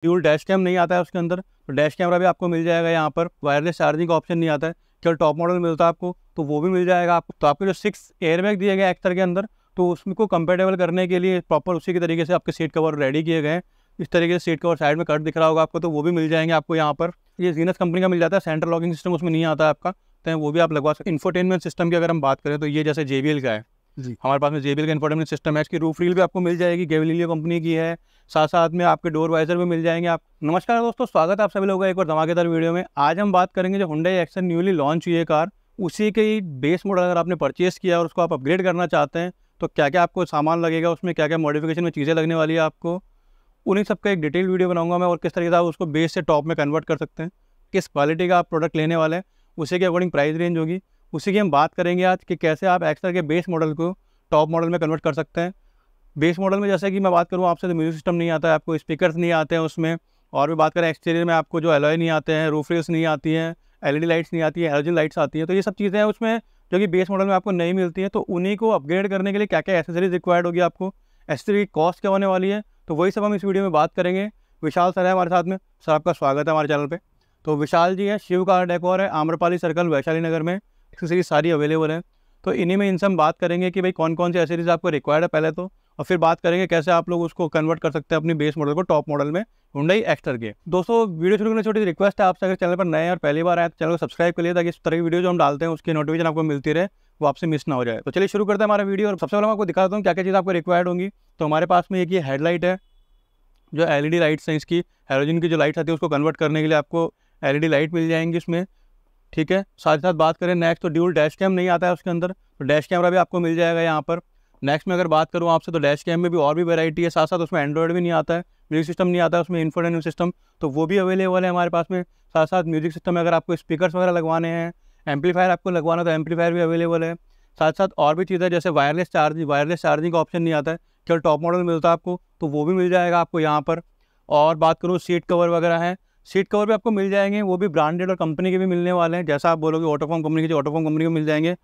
Fuel dash cam नहीं आता है उसके अंदर तो डैश कैमरा भी आपको मिल जाएगा यहाँ पर वायरलेस चार्जिंग का ऑप्शन नहीं आता है चल टॉप मॉडल मिलता है आपको तो वो भी मिल जाएगा आपको तो आपके जो सिक्स एयरबैग दिए गए एक्टर के अंदर तो उसको कंपेटेबल करने के लिए प्रॉपर उसी के तरीके से आपके सीट कवर रेडी किए गए इस तरीके से सीट कवर साइड में कट दिख रहा होगा आपको तो वो भी मिल जाएंगे आपको यहाँ पर ये जीनस कंपनी का मिल जाता है सेंटर लॉकिंग सिस्टम उसमें नहीं आता है आपका तो वो भी आप लगवा सकते इन्फोटेनमेंट सिस्टम की अगर हम बात करें तो ये जैसे जे का है हमारे पास में जेबिल का इन्फोटेमेंट सिस्टम है इसकी रूफ रील भी आपको मिल जाएगी गेवलीलियो कंपनी की है साथ साथ में आपके डोर वाइजर भी मिल जाएंगे आप नमस्कार दोस्तों स्वागत है आप सभी लोगों का एक और धमाकेदार वीडियो में आज हम बात करेंगे जो हुडई एक्शन न्यूली लॉन्च हुई है कार उसी के ही बेस मॉडल अगर आपने परचेस किया और उसको आप अपग्रेड करना चाहते हैं तो क्या क्या आपको सामान लगेगा उसमें क्या क्या मॉडिफिकेशन में चीज़ें लगने वाली है आपको उन्हीं सबका एक डिटेल वीडियो बनाऊंगा मैं और किस तरीके से आप उसको बेस से टॉप में कन्वर्ट कर सकते हैं किस क्वालिटी का आप प्रोडक्ट लेने वाले हैं उसी के अकॉर्डिंग प्राइस रेंज होगी उसी की हम बात करेंगे आज कि कैसे आप एक्सर के बेस मॉडल को टॉप मॉडल में कन्वर्ट कर सकते हैं बेस मॉडल में जैसे कि मैं बात करूँ आपसे तो म्यूजिक सिस्टम नहीं आता है आपको स्पीकर्स नहीं आते हैं उसमें और भी बात करें एक्सटीरियर में आपको जो एलोए नहीं आते हैं रूफ रेस नहीं आती हैं एलईडी लाइट्स नहीं आती हैं एलर्जी लाइट्स आती हैं तो ये सब चीज़ें हैं उसमें जो कि बेस मॉडल में आपको नहीं मिलती हैं तो उन्हीं को अपग्रेड करने के लिए क्या क्या एसेसरीज रिक्वायर्ड होगी आपको एसेसरी की कॉस्ट क्या होने वाली है तो वही सब हम इस वीडियो में बात करेंगे विशाल सर है हमारे साथ में सर आपका स्वागत है हमारे चैनल पर तो विशाल जी हैं शिव कार डेकोर है आम्रपाली सर्कल वैशाली नगर में एक्सेसरीज सारी अवेलेबल हैं तो इन्हीं में इनसे हम बात करेंगे कि भाई कौन कौन सी एक्सेसरीज आपको रिक्वायर्ड है पहले तो और फिर बात करेंगे कैसे आप लोग उसको कन्वर्ट कर सकते हैं अपनी बेस मॉडल को टॉप मॉडल में हुंडई एक्स्टर के दोस्तों वीडियो शुरू करने छोटी रिक्वेस्ट है आपसे अगर चैनल पर नए और पहली बार आए तो चैनल को सब्सक्राइब करिए ताकि इस तरह की वीडियो जो हम डालते हैं उसकी नोटिफिकेशन आपको मिलती रहे वो आपसे मिस ना हो जाए तो चलिए शुरू करते हैं हमारा वीडियो और सबसे पहले मैं आपको दिखा देता हूँ क्या क्या चीज़ आपको रिक्वायर्ड होंगी तो हमारे पास में एक ये हेडलाइट है जो एलईडी लाइट्स हैं इसकी हेलोजन की जो लाइट्स आती है उसको कन्वर्ट करने के लिए आपको डी लाइट मिल जाएंगी इसमें ठीक है साथ ही साथ बात करें नेक्स्ट तो ड्यूल डैश कैम नहीं आता है उसके अंदर तो डैश कैमरा भी आपको मिल जाएगा यहाँ पर नेक्स्ट में अगर बात करूँ आपसे तो डैश कैम में भी और भी वैरायटी है साथ साथ उसमें एंड्रॉयड भी नहीं आता है म्यूजिक सिस्टम नहीं आता है उसमें इन्फोटेनमेंट सिस्टम तो वो भी अवेलेबल है हमारे पास में साथ साथ म्यूजिक सिस्टम में अगर आपको स्पीकर वगैरह लगवाने हैं एम्पलीफायर आपको लगवाना तो एम्पलीफायर भी अवेलेबल है साथ साथ और भी चीज़ें जैसे वायरलेस चार्जिंग वायरलेस चार्जिंग का ऑप्शन नहीं आता है केवल टॉप मॉडल मिलता है आपको तो वो भी मिल जाएगा आपको यहाँ पर और बात करूँ सीट कवर वगैरह है सीट कवर भी आपको मिल जाएंगे वो भी ब्रांडेड और कंपनी के भी मिलने वाले हैं जैसा आप बोलोगे ऑटोफॉम कंपनी के जो ऑटोफॉम कंपनी के मिल जाएंगे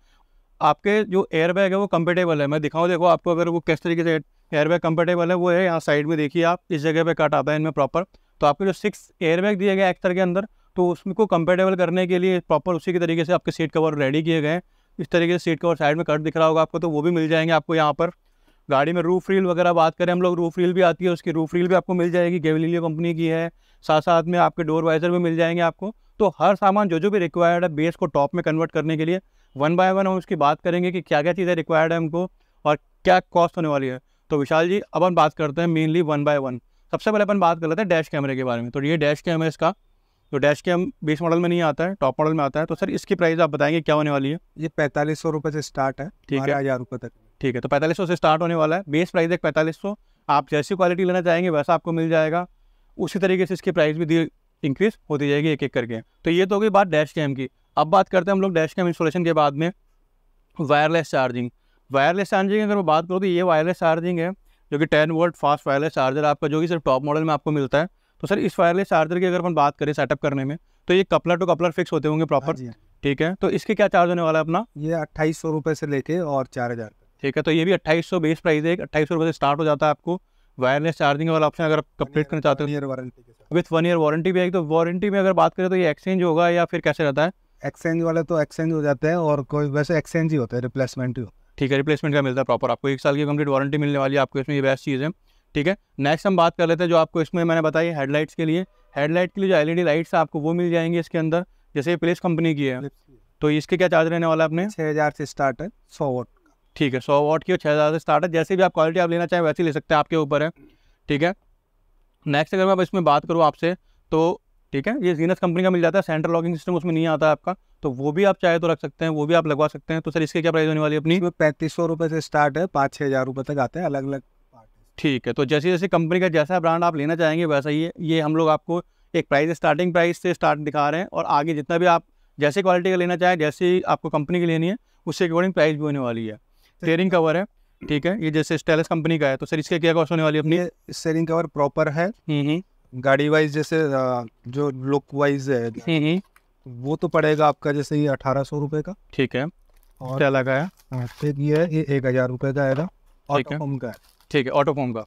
आपके जो एयरबैग है वो कंफर्टेबल है मैं दिखाऊँ देखो आपको अगर वो किस तरीके से एयरबैग कंफर्टेबल है वो है यहाँ साइड में देखिए आप इस जगह पर कट आता है इनमें प्रॉपर तो आपके जो सिक्स एयरबैग दिए गए एक्टर के अंदर तो उसको कंफर्टेबल करने के लिए प्रॉपर उसी के तरीके से आपके सीट कवर रेडी किए गए हैं इस तरीके से सीट कवर साइड में कट दिख रहा होगा आपको तो वो भी मिल जाएंगे आपको यहाँ पर गाड़ी में रूफ रील वगैरह बात करें हम लोग रूफ रील भी आती है उसकी रूफ रील भी आपको मिल जाएगी गेवलीलियो कंपनी की है साथ साथ में आपके डोर वाइजर भी मिल जाएंगे आपको तो हर सामान जो जो भी रिक्वायर्ड है बेस को टॉप में कन्वर्ट करने के लिए वन बाय वन हम उसकी बात करेंगे कि क्या क्या चीज़ें रिक्वायर्ड है हमको और क्या कॉस्ट होने वाली है तो विशाल जी अब हम बात करते हैं मेनली वन बाय वन सबसे पहले अपन बात कर लेते हैं डैश कैमरे के बारे में तो ये डैश कैमरे इसका तो डैश के बेस मॉडल में नहीं आता है टॉप मॉडल में आता है तो सर इसकी प्राइस आप बताएंगे क्या होने वाली है ये पैंतालीस सौ रुपये से स्टार्ट है ठीक है हज़ार रुपये तक ठीक है तो पैंतालीस से स्टार्ट होने वाला है बेस प्राइस है पैंतालीस आप जैसी क्वालिटी लेना चाहेंगे वैसा आपको मिल जाएगा उसी तरीके से इसकी प्राइस भी इंक्रीज़ होती जाएगी एक एक करके तो ये तो होगी बात डैश कैम की अब बात करते हैं हम लोग डैश कैम इंस्टॉलेशन के बाद में वायरलेस चार्जिंग वायरलेस चार्जिंग अगर मैं बात करूँ तो ये वायरलेस चार्जिंग है जो कि ten volt fast wireless charger आपका जो कि सिर्फ टॉप मॉडल में आपको मिलता है तो सर इस वायरलेस चार्जर की अगर अपन बात करें सेटअप करने में तो ये कपलर टू तो कपलर फिक्स होते होंगे प्रॉपर हाँ हाँ। ठीक है तो इसके क्या चार्ज होने वाला है अपना ये अट्ठाईस सौ रुपये से लेके और चार हज़ार ठीक है तो ये भी अट्ठाईस सौ बेस प्राइस है अट्ठाईस सौ से स्टार्ट हो जाता है आपको वायरलेस चार्जिंग वाला ऑप्शन अगर आप कंप्लीट करना चाहते हो विथ वन ईयर वारंटी भी है तो वारंटी में अगर बात करें तो ये एक्सचेंज होगा या फिर कैसे रहता है एक्सचेंज वाले तो एक्सचेंज हो जाते हैं और कोई वैसे एक्सचेंज ही होता है रिप्लेसमेंट ही ठीक है रिप्लेसमेंट का मिलता है प्रॉपर आपको एक साल की कंप्लीट वारंटी मिलने वाली है आपको इसमें ये बेस्ट चीज़ है ठीक है नेक्स्ट हम बात कर लेते हैं जो आपको इसमें मैंने बताई हेडलाइट्स के लिए हेडलाइट के लिए जो एल लाइट्स है आपको वो मिल जाएंगी इसके अंदर जैसे ये प्लेस कंपनी की है तो इसके क्या चार्ज रहने वाला है अपने छः हज़ार से स्टार्ट है सौ वोट ठीक है सौ वॉट की और छः हज़ार से स्टार्ट है जैसे भी आप क्वालिटी आप लेना चाहें वैसे ले सकते हैं आपके ऊपर है ठीक है नेक्स्ट अगर मैं इसमें बात करूँ आपसे तो ठीक है ये जीनस कंपनी का मिल जाता है सेंटर लॉकिंग सिस्टम उसमें नहीं आता है आपका तो वो भी आप चाहे तो रख सकते हैं वो भी आप लगवा सकते हैं तो सर इसके क्या प्राइस होने वाली है अपनी पैंतीस सौ रुपये से स्टार्ट है पाँच छः हज़ार रुपये तक आते हैं अलग अलग ठीक है तो जैसे जैसे कंपनी का जैसा ब्रांड आप लेना चाहेंगे वैसा ही ये हम लोग आपको एक प्राइस स्टार्टिंग प्राइस से स्टार्ट दिखा रहे हैं और आगे जितना भी आप जैसे क्वालिटी का लेना चाहें जैसी आपको कंपनी की लेनी है उससे अकॉर्डिंग प्राइस भी होने वाली है स्टेयरिंग कवर है ठीक है ये जैसे स्टेलस कंपनी का है तो सर इसके क्या कॉस्ट होने वाली अपनी स्टेयरिंग कवर प्रॉपर है हम्म, हम्म। गाड़ी वाइज जैसे जो लुक वाइज है हम्म, वो तो पड़ेगा आपका जैसे ये अठारह सौ रुपये का ठीक है और क्या लगा है हाँ, ये ये एक हज़ार रुपये का आएगा है का ठीक है ऑटोफॉम का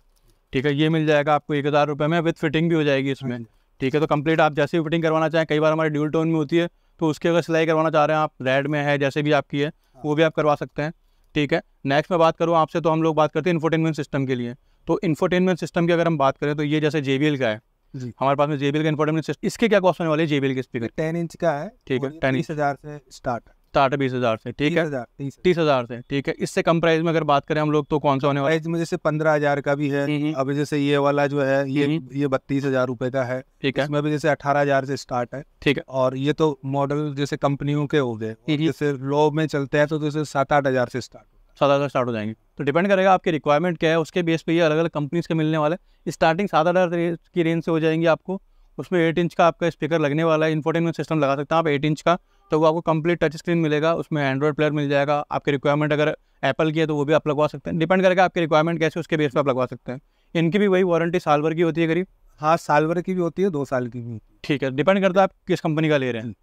ठीक है ये मिल जाएगा आपको एक हज़ार रुपये में विथ फिटिंग भी हो जाएगी इसमें हाँ ठीक है तो कंप्लीट आप जैसे भी फिटिंग करवाना चाहें कई बार हमारे ड्यूल टोन में होती है तो उसकी अगर सिलाई करवाना चाह रहे हैं आप रेड में है जैसे भी आपकी है हाँ। वो भी आप करवा सकते हैं ठीक है नेक्स्ट मैं बात करूँ आपसे तो हम लोग बात करते हैं इन्फोटेनमेंट सिस्टम के लिए तो इन्फोटेनमेंट सिस्टम की अगर हम बात करें तो ये जैसे जे का है हमारे पास में जेबीएल का इन्फोटेनमेंट सिस्टम इसके क्या कॉस्ट होने वाले जेबीएल के स्पीकर टेन इंच का है ठीक है टेन इंच हजार से स्टार्ट स्टार्ट है बीस हज़ार से ठीक है तीस हज़ार से ठीक है इससे कम प्राइस में अगर बात करें हम लोग तो कौन सा होने वाला है जैसे पंद्रह हज़ार का भी है हम्म, हम्म। अब जैसे ये वाला जो है ये हम्म, ये बत्तीस हज़ार रुपये का है ठीक है इसमें भी जैसे अठारह हज़ार से स्टार्ट है ठीक है और ये तो मॉडल जैसे कंपनियों के हो गए जैसे लो में चलते हैं तो जैसे सात आठ हज़ार से स्टार्ट सात हज़ार स्टार्ट हो जाएंगे तो डिपेंड करेगा आपकी रिक्वायरमेंट क्या है उसके बेस पे ये अलग अलग कंपनीज के मिलने वाले स्टार्टिंग सात हज़ार की रेंज से हो जाएंगी आपको उसमें एट इंच का आपका स्पीकर लगने वाला है इन्फोटेनमेंट सिस्टम लगा सकते हैं आप एट इंच का तो वो आपको कंप्लीट टच स्क्रीन मिलेगा उसमें एंड्रॉइड प्लेयर मिल जाएगा आपकी रिक्वायरमेंट अगर एप्पल की है तो वो भी आप लगवा सकते हैं डिपेंड करेगा आपकी रिक्वायरमेंट कैसे उसके बेस पर आप लगवा सकते हैं इनकी भी वही वारंटी साल भर की होती है करीब हाँ साल भर की भी होती है दो साल की भी ठीक है डिपेंड करता है आप किस कंपनी का ले रहे हैं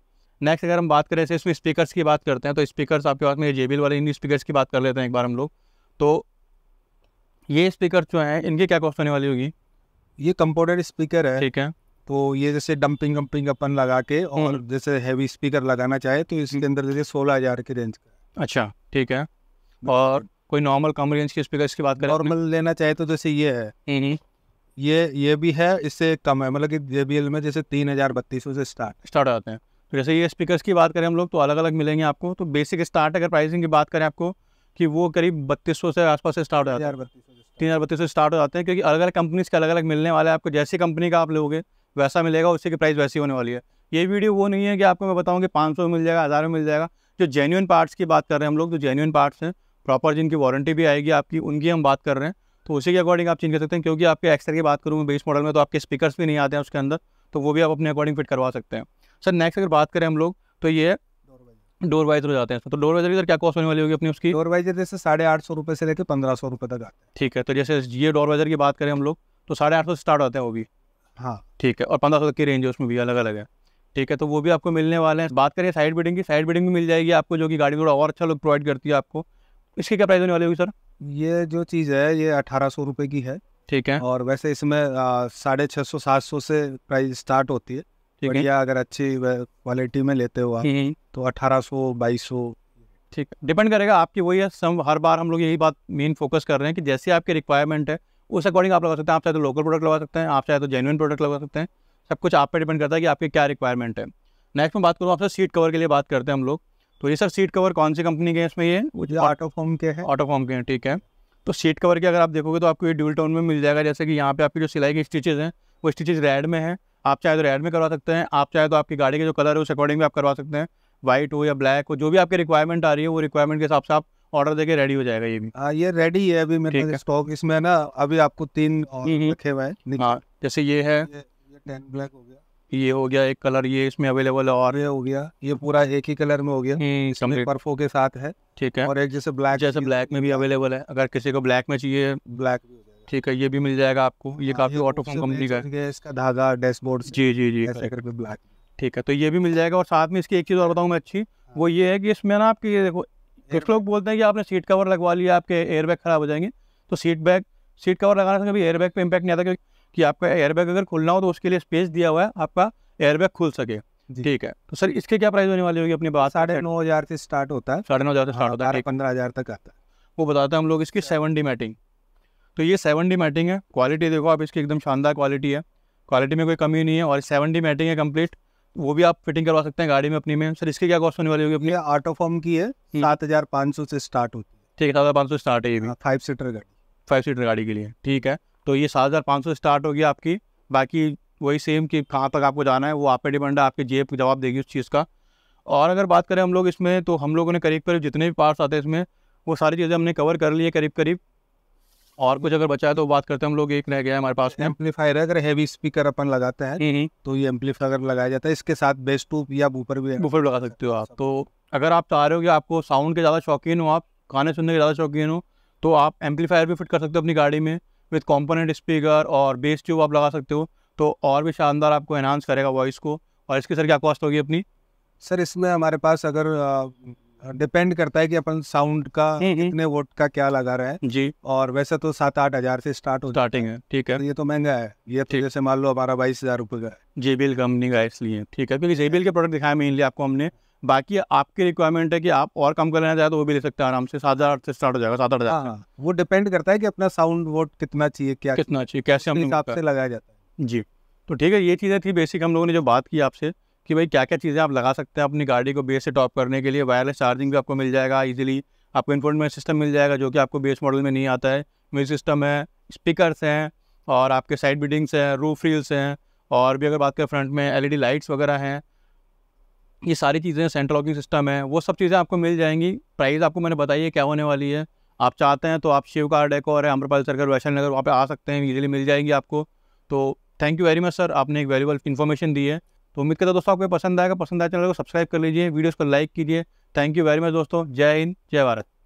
नेक्स्ट अगर हम बात करें से इसमें स्पीकर्स की बात करते हैं तो स्पीकर्स आपके पास में जे वाले इन स्पीकर्स की बात कर लेते हैं एक बार हम लोग तो ये स्पीकर जो हैं इनकी क्या कॉस्ट होने वाली होगी ये कंपाउंडेड स्पीकर है ठीक है तो ये जैसे डंपिंग वम्पिंग अपन लगा के और जैसे हैवी स्पीकर लगाना चाहे तो इसके अंदर जैसे सोलह हज़ार की रेंज का अच्छा ठीक है और कोई नॉर्मल कम रेंज के स्पीकर की बात करें नॉर्मल लेना चाहे तो जैसे ये है ये ये भी है इससे कम है मतलब कि जे बी एल में जैसे तीन हज़ार बत्तीस सौ से स्टार्ट स्टार्ट आते हैं तो जैसे ये स्पीकर्स की बात करें हम लोग तो अलग अलग मिलेंगे आपको तो बेसिक स्टार्ट अगर प्राइसिंग की बात करें आपको कि वो करीब बत्तीस सौ से आसपास से स्टार्ट हो जाते हैं तीन हज़ार बत्तीस सौ स्टार्ट हो जाते हैं क्योंकि अलग अलग कंपनीज के अलग अलग मिलने वाले हैं आपको जैसी कंपनी का आप लोगे वैसा मिलेगा उसी की प्राइस वैसी होने वाली है ये वीडियो वो नहीं है कि आपको मैं बताऊँ कि पाँच में मिल जाएगा हज़ार में मिल जाएगा जो जेन्यून पार्ट्स की बात कर रहे हैं हम लोग जो जेन्यून पार्ट्स हैं प्रॉपर जिनकी वारंटी भी आएगी आपकी उनकी हम बात कर रहे हैं तो उसी के अकॉर्डिंग आप चेंज कर सकते हैं क्योंकि आपके एक्सर की बात करूँ बेस मॉडल में तो आपके स्पीकर्स भी नहीं आते हैं उसके अंदर तो वो भी आप अपने अकॉर्डिंग फिट करवा सकते हैं सर नेक्स्ट अगर बात करें हम लोग तो ये डोर वाइजर हो जाते हैं तो डोर वाइजर की क्या कॉस्ट होने वाली होगी अपनी उसकी डोर वाइजर जैसे साढ़े आठ सौ रुपये से लेकर पंद्रह सौ रुपये तक आते हैं ठीक है तो जैसे ये डोर वाइजर की बात करें हम लोग तो साढ़े आठ सौ स्टार्ट होते हैं भी हाँ ठीक है और पंद्रह सौ तक की रेंज है उसमें भी अलग अलग है ठीक है तो वो भी आपको मिलने वाले हैं बात करें साइड बिडिंग की साइड बीडिंग भी मिल जाएगी आपको जो कि गाड़ी थोड़ा और अच्छा लुक प्रोवाइड करती है आपको इसके क्या प्राइस होने वाली होगी सर ये जो चीज़ है ये अठारह सौ रुपये की है ठीक है और वैसे इसमें साढ़े छः सौ सात सौ से प्राइस स्टार्ट होती है ठीक है या अगर अच्छी क्वालिटी में लेते हो आप हम्म, हम्म। तो अठारह सौ बाईस सौ ठीक डिपेंड करेगा आपकी वही है सम हर बार हम लोग यही बात मेन फोकस कर रहे हैं कि जैसे आपकी रिक्वायरमेंट है उस अकॉर्डिंग आप लगा सकते हैं आप चाहे तो लोकल प्रोडक्ट लगा सकते हैं आप चाहे तो जेनुअन प्रोडक्ट लगा सकते हैं सब कुछ आप पे डिपेंड करता है कि आपकी क्या रिक्वायरमेंट है नेक्स्ट में बात करूँ आपसे सीट कवर के लिए बात करते हैं हम लोग तो ये सर सीट कवर कौन सी कंपनी के हैं इसमें ये ऑटो फॉर्म के हैं ऑटो फॉर्म के हैं ठीक है तो सीट कवर के अगर आप देखोगे तो आपको ये ड्यूल टोन में मिल जाएगा जैसे कि यहाँ पे आपकी जो सिलाई की स्टिचेज हैं वो स्टिचेज रेड में है आप चाहे तो रेड में करवा सकते हैं आप चाहे तो आपकी गाड़ी के जो कलर है उस अकॉर्डिंग भी आप करवा सकते हैं वाइट हो या ब्लैक हो जो भी आपकी रिक्वायरमेंट आ रही है वो रिक्वायरमेंट के हिसाब से आप ऑर्डर देके रेडी हो जाएगा ये भी आ, हाँ, ये रेडी है अभी मेरे पास स्टॉक इसमें ना अभी आपको तीन हम्म, हम्म। रखे हुए हैं हाँ, जैसे ये है ये, हो गया एक कलर ये इसमें अवेलेबल और ये हो गया ये पूरा एक ही कलर में हो गया हम्म, पर्फो के साथ है ठीक है और एक जैसे ब्लैक जैसे ब्लैक में भी अवेलेबल है अगर किसी को ब्लैक में चाहिए ब्लैक भी ठीक है ये भी मिल जाएगा आपको ये हाँ, काफी ऑटो फॉर्म कंपनी का इसका धागा डैशबोर्ड जी जी जी ब्लैक ठीक है तो ये भी मिल जाएगा और साथ में इसकी एक चीज़ और बताऊँ मैं अच्छी वो ये है कि इसमें ना आपकी देखो कुछ लोग बोलते हैं कि आपने सीट कवर लगवा लिया आपके एयरबैग खराब हो जाएंगे तो सीट बैग सीट कवर लगाने से कभी एयरबैग पे इम्पैक्ट नहीं आता क्योंकि आपका आपका एयरबैग अगर खुलना हो तो उसके लिए स्पेस दिया हुआ है आपका एयरबैग खुल सके ठीक है तो सर इसके क्या प्राइस होने वाली होगी अपनी बात साढ़े नौ हज़ार से स्टार्ट होता है साढ़े नौ हज़ार से स्टार्ट हाँ, होता है पंद्रह हज़ार तक आता है वो बताते हैं हम लोग इसकी सेवन डी मैटिंग तो ये सेवन डी मैटिंग है क्वालिटी देखो आप इसकी एकदम शानदार क्वालिटी है क्वालिटी में कोई कमी नहीं है और सेवन डी मैटिंग है कम्प्लीट वो भी आप फिटिंग करवा सकते हैं गाड़ी में अपनी में सर इसकी क्या कॉस्ट होने वाली होगी अपनी ऑटो फॉर्म की है हम्म। सात हज़ार पाँच सौ से स्टार्ट होती है ठीक है सात हज़ार पाँच सौ स्टार्ट है ये भी फाइव हाँ, सीटर गाड़ी फाइव सीटर गाड़ी के लिए ठीक है तो ये सात हज़ार पाँच सौ स्टार्ट होगी आपकी बाकी वही सेम कि कहाँ तक आपको जाना है वो आप पे डिपेंड है आपकी जेब जवाब देगी उस चीज़ का और अगर बात करें हम लोग इसमें तो हम लोगों ने करीब करीब जितने भी पार्ट्स आते हैं इसमें वो सारी चीज़ें हमने कवर कर ली है करीब करीब और कुछ अगर बचा है तो बात करते हैं हम लोग एक रह गया हमारे पास एम्पलीफायर अगर हैवी स्पीकर अपन लगाते हैं हम्म, हम्म। तो ये एम्पलीफायर लगाया जाता है इसके साथ बेस टूप या बूफर भी बूफर लगा सकते हो आप तो अगर आप चाह रहे हो कि आपको साउंड के ज़्यादा शौकीन हो आप गाने सुनने के ज़्यादा शौकीन हो तो आप एम्पलीफायर भी फिट कर सकते हो अपनी गाड़ी में विद कॉम्पोनेंट स्पीकर और बेस ट्यूब आप लगा सकते हो तो और भी शानदार आपको एनहांस करेगा वॉइस को और इसके सर क्या कॉस्ट होगी अपनी सर इसमें हमारे पास अगर डिपेंड करता है कि अपन साउंड का हम्म, हम्म। कितने वोट का क्या लगा रहे हैं जी और वैसे तो सात आठ हजार से स्टार्ट हो स्टार्टिंग है ठीक है तो ये तो महंगा है ये तो जैसे मान लो हमारा बाईस हजार रुपए का जेबीएल कंपनी का इसलिए ठीक है क्योंकि जेबीएल के प्रोडक्ट दिखाया मेनली आपको हमने बाकी आपकी रिक्वायरमेंट है कि आप और कम कर लेना चाहे तो वो भी ले सकते हैं आराम से सात हजार से स्टार्ट हो जाएगा सात आठ हजार हाँ, हाँ। वो डिपेंड करता है कि अपना साउंड वोट कितना चाहिए क्या कितना चाहिए कैसे हम हिसाब से लगाया जाता है जी तो ठीक है ये चीज़ें थी बेसिक हम लोगों ने जो बात की आपसे कि भाई क्या क्या चीज़ें आप लगा सकते हैं अपनी गाड़ी को बेस से टॉप करने के लिए वायरलेस चार्जिंग भी आपको मिल जाएगा ईजिली आपको इन्फोर्टमेंट सिस्टम मिल जाएगा जो कि आपको बेस मॉडल में नहीं आता है म्यूजिक सिस्टम है स्पीकरस हैं और आपके साइड बीडिंग्स हैं रूफ रील्स हैं और भी अगर बात करें फ्रंट में एल लाइट्स वगैरह हैं ये सारी चीज़ें सेंट्रल लॉकिंग सिस्टम है वो सब चीज़ें आपको मिल जाएंगी प्राइस आपको मैंने बताई है क्या होने वाली है आप चाहते हैं तो आप शिव कार डेकोर और अम्रपाल सरकार वैशाली नगर वहाँ पर आ सकते हैं ईजिली मिल जाएंगी आपको तो thank you very much sir आपने एक वैल्यूबल इन्फॉर्मेशन दी है तो उम्मीद करता दोस्तों आपको पसंद आएगा पसंद आए तो चैनल को सब्सक्राइब कर लीजिए वीडियोज़ को लाइक कीजिए थैंक यू वेरी मच दोस्तों जय हिंद जय भारत